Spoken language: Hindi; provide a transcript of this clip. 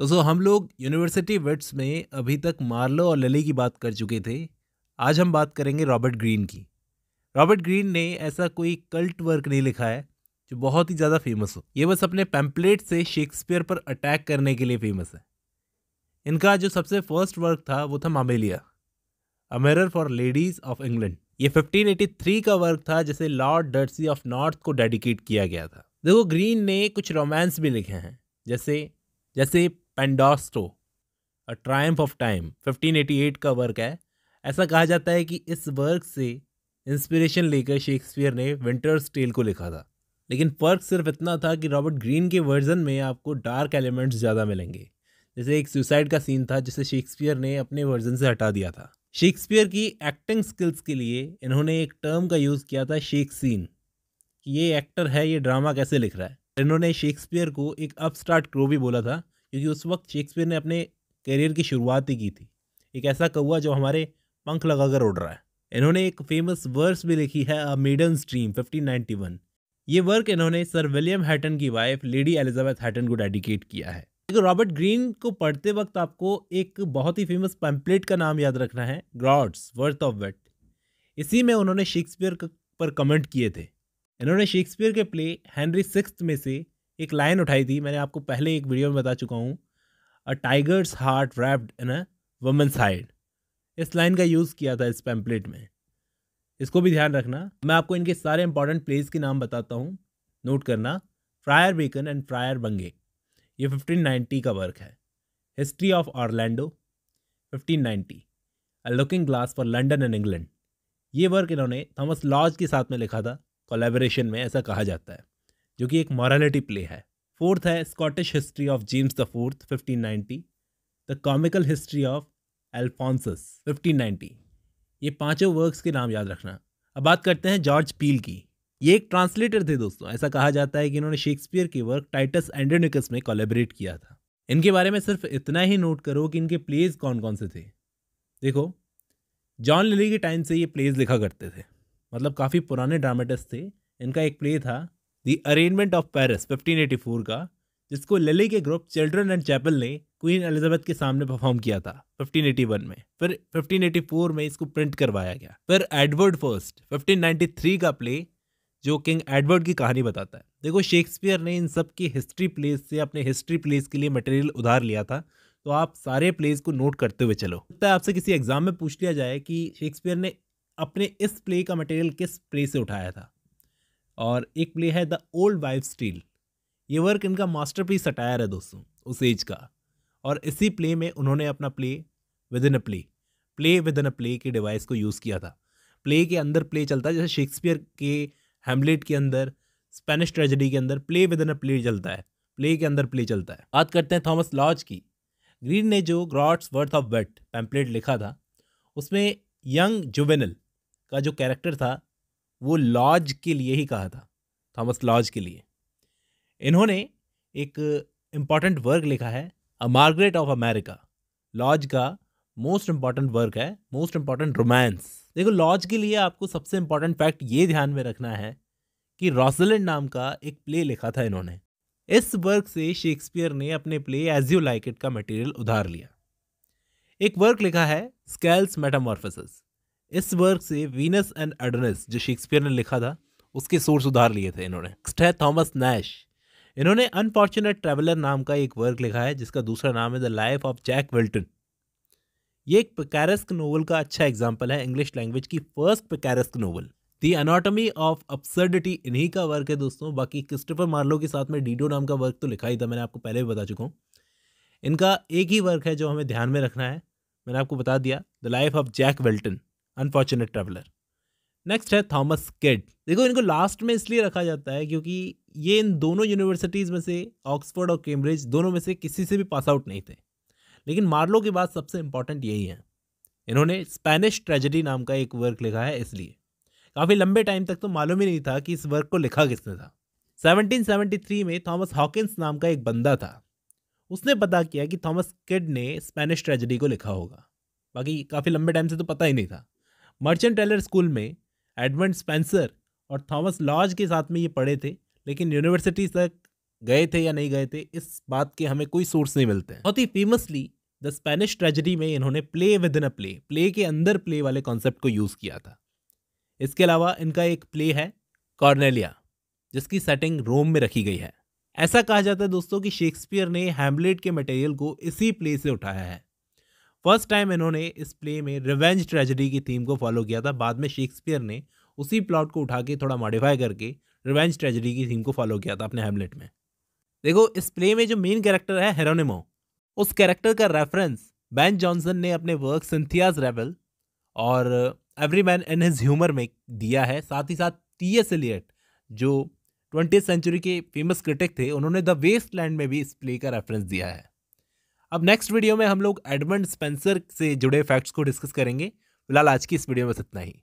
दोस्तों हम लोग यूनिवर्सिटी वेट्स में अभी तक मार्लो और लली की बात कर चुके थे आज हम बात करेंगे रॉबर्ट ग्रीन की रॉबर्ट ग्रीन ने ऐसा कोई कल्ट वर्क नहीं लिखा है जो बहुत ही ज़्यादा फेमस हो ये बस अपने पैम्पलेट से शेक्सपियर पर अटैक करने के लिए फेमस है इनका जो सबसे फर्स्ट वर्क था वो था Mamillia a mirror for ladies of England ये 1583 का वर्क था जिसे लॉर्ड डर्सी ऑफ नॉर्थ को डेडिकेट किया गया था देखो ग्रीन ने कुछ रोमांस भी लिखे हैं जैसे जैसे Pandosto a triumph of time 1588 का वर्क है ऐसा कहा जाता है कि इस वर्क से इंस्पिरेशन लेकर शेक्सपियर ने विंटर्स टेल को लिखा था लेकिन फ़र्क सिर्फ इतना था कि रॉबर्ट ग्रीन के वर्जन में आपको डार्क एलिमेंट्स ज़्यादा मिलेंगे जैसे एक सुसाइड का सीन था जिसे शेक्सपियर ने अपने वर्जन से हटा दिया था शेक्सपियर की एक्टिंग स्किल्स के लिए इन्होंने एक टर्म का यूज़ किया था शेक सीन कि ये एक्टर है ये ड्रामा कैसे लिख रहा है इन्होंने शेक्सपियर को एक अपस्टार्ट क्रो भी बोला था क्योंकि उस वक्त शेक्सपियर ने अपने करियर की शुरुआत ही की थी एक ऐसा कौआ जो हमारे पंख लगाकर उड़ रहा है इन्होंने एक फेमस वर्स भी लिखी है अ मेडन स्ट्रीम 1591 ये वर्क इन्होंने सर विलियम हैटन की वाइफ लेडी एलिजाबेथ हैटन को डेडिकेट किया है देखो रॉबर्ट ग्रीन को पढ़ते वक्त आपको एक बहुत ही फेमस पैम्पलेट का नाम याद रखना है ग्रॉड्स वर्थ ऑफ वेट इसी में उन्होंने शेक्सपियर पर कमेंट किए थे इन्होंने शेक्सपियर के प्ले हैंनरी सिक्स में से एक लाइन उठाई थी मैंने आपको पहले एक वीडियो में बता चुका हूँ a tiger's heart wrapped in a woman's hide इस लाइन का यूज़ किया था इस पैम्पलेट में इसको भी ध्यान रखना मैं आपको इनके सारे इंपॉर्टेंट प्लेस के नाम बताता हूँ नोट करना फ्रायर बेकन एंड फ्रायर बंगे ये 1590 का वर्क है history of Orlando 1590 a looking glass for London and England ये वर्क इन्होंने थॉमस लॉज के साथ में लिखा था कोलेबोरेशन में ऐसा कहा जाता है जो कि एक मॉरलिटी प्ले है फोर्थ है Scottish history of James the fourth fifteen ninety the comical history of Alphonsus fifteen ninety ये पांचों वर्क्स के नाम याद रखना अब बात करते हैं जॉर्ज पील की ये एक ट्रांसलेटर थे दोस्तों ऐसा कहा जाता है कि इन्होंने शेक्सपियर के वर्क टाइटस एंडोनिकस में कोलेबरेट किया था इनके बारे में सिर्फ इतना ही नोट करो कि इनके प्लेज कौन कौन से थे देखो जॉन लिली के टाइम से ये प्लेज लिखा करते थे मतलब काफ़ी पुराने ड्रामेटिस्ट थे इनका एक प्ले था द अरेंजमेंट ऑफ पैरिस 1584 का जिसको लली के ग्रुप चिल्ड्रन एंड चैपल ने क्वीन एलिजाबेथ के सामने परफॉर्म किया था 1581 में फिर 1584 में इसको प्रिंट करवाया गया फिर एडवर्ड फर्स्ट 1593 का प्ले जो किंग एडवर्ड की कहानी बताता है देखो शेक्सपियर ने इन सब की हिस्ट्री प्लेस से अपने हिस्ट्री प्लेस के लिए मटेरियल उधार लिया था तो आप सारे प्लेस को नोट करते हुए चलो लगता है आपसे किसी एग्जाम में पूछ लिया जाए कि शेक्सपियर ने अपने इस प्ले का मटेरियल किस प्ले से उठाया था और एक प्ले है द ओल्ड वाइफ स्टील ये वर्क इनका मास्टर पीस अटायर है दोस्तों उस एज का और इसी प्ले में उन्होंने अपना play within a play play within a play के डिवाइस को यूज़ किया था प्ले के अंदर प्ले चलता है जैसे शेक्सपियर के हेमलेट के अंदर स्पेनिश ट्रेजडी के अंदर play within a play चलता है प्ले के अंदर प्ले चलता है बात करते हैं थॉमस लॉज की ग्रीन ने जो groats worth of wit pamphlet लिखा था उसमें यंग जुबेनल का जो कैरेक्टर था वो लॉज के लिए ही कहा था थॉमस लॉज के लिए इन्होंने एक इम्पॉर्टेंट वर्क लिखा है a Margaret of America Lodge का मोस्ट इम्पॉर्टेंट वर्क है मोस्ट इम्पॉर्टेंट रोमांस देखो लॉज के लिए आपको सबसे इम्पॉर्टेंट फैक्ट ये ध्यान में रखना है कि रॉसलैंड नाम का एक प्ले लिखा था इन्होंने इस वर्क से शेक्सपियर ने अपने play as you like it का मटेरियल उधार लिया एक वर्क लिखा है स्केल्स मेटामॉर्फोसिस इस वर्क से वीनस एंड एडोनिस जो शेक्सपियर ने लिखा था उसके सोर्स उधार लिए थे इन्होंने नेक्स्ट है थॉमस नैश इन्होंने अनफॉर्चुनेट ट्रेवलर नाम का एक वर्क लिखा है जिसका दूसरा नाम है the life of Jack Wilton ये एक पिकैरस्क नोवल का अच्छा एग्जाम्पल है इंग्लिश लैंग्वेज की first picaresque novel the anatomy of absurdity इन्हीं का वर्क है दोस्तों बाकी क्रिस्टोफर मार्लो के साथ में डीडो नाम का वर्क तो लिखा ही था मैंने आपको पहले भी बता चुका हूँ इनका एक ही वर्क है जो हमें ध्यान में रखना है मैंने आपको बता दिया the life of Jack Wilton unfortunate traveller next है थॉमस किड देखो इनको लास्ट में इसलिए रखा जाता है क्योंकि ये इन दोनों यूनिवर्सिटीज़ में से ऑक्सफोर्ड और कैम्ब्रिज दोनों में से किसी से भी पास आउट नहीं थे लेकिन मार्लो के बाद सबसे इम्पॉर्टेंट यही है इन्होंने स्पेनिश ट्रेजेडी नाम का एक वर्क लिखा है इसलिए काफ़ी लंबे टाइम तक तो मालूम ही नहीं था कि इस वर्क को लिखा किसने था 1773 में थॉमस हॉकिंस नाम का एक बंदा था उसने पता किया कि थॉमस किड ने स्पेनिश ट्रेजेडी को लिखा होगा बाकी काफ़ी लंबे टाइम से तो पता ही नहीं था मर्चेंट टेलर स्कूल में एडमंड स्पेंसर और थॉमस लॉज के साथ में ये पढ़े थे लेकिन यूनिवर्सिटी तक गए थे या नहीं गए थे इस बात के हमें कोई सोर्स नहीं मिलते बहुत ही फेमसली द स्पेनिश ट्रेजडी में इन्होंने play within a play play के अंदर प्ले वाले कॉन्सेप्ट को यूज़ किया था इसके अलावा इनका एक प्ले है कॉर्नेलिया जिसकी सेटिंग रोम में रखी गई है ऐसा कहा जाता है दोस्तों कि शेक्सपियर ने हैमलेट के मटेरियल को इसी प्ले से उठाया है फर्स्ट टाइम इन्होंने इस प्ले में रिवेंज ट्रेजेडी की थीम को फॉलो किया था बाद में शेक्सपियर ने उसी प्लॉट को उठा के थोड़ा मॉडिफाई करके रिवेंज ट्रेजेडी की थीम को फॉलो किया था अपने हेमलेट में देखो इस प्ले में जो मेन कैरेक्टर है हेरोनिमो उस कैरेक्टर का रेफरेंस बैन जॉनसन ने अपने वर्क सिंथियाज रेबल और every man in his humour में दिया है साथ ही साथ टी एस एलियट जो ट्वेंटी सेंचुरी के फेमस क्रिटिक थे उन्होंने द वेस्ट लैंड में भी इस प्ले का रेफरेंस दिया है अब नेक्स्ट वीडियो में हम लोग एडमंड स्पेंसर से जुड़े फैक्ट्स को डिस्कस करेंगे फिलहाल आज की इस वीडियो में बस इतना ही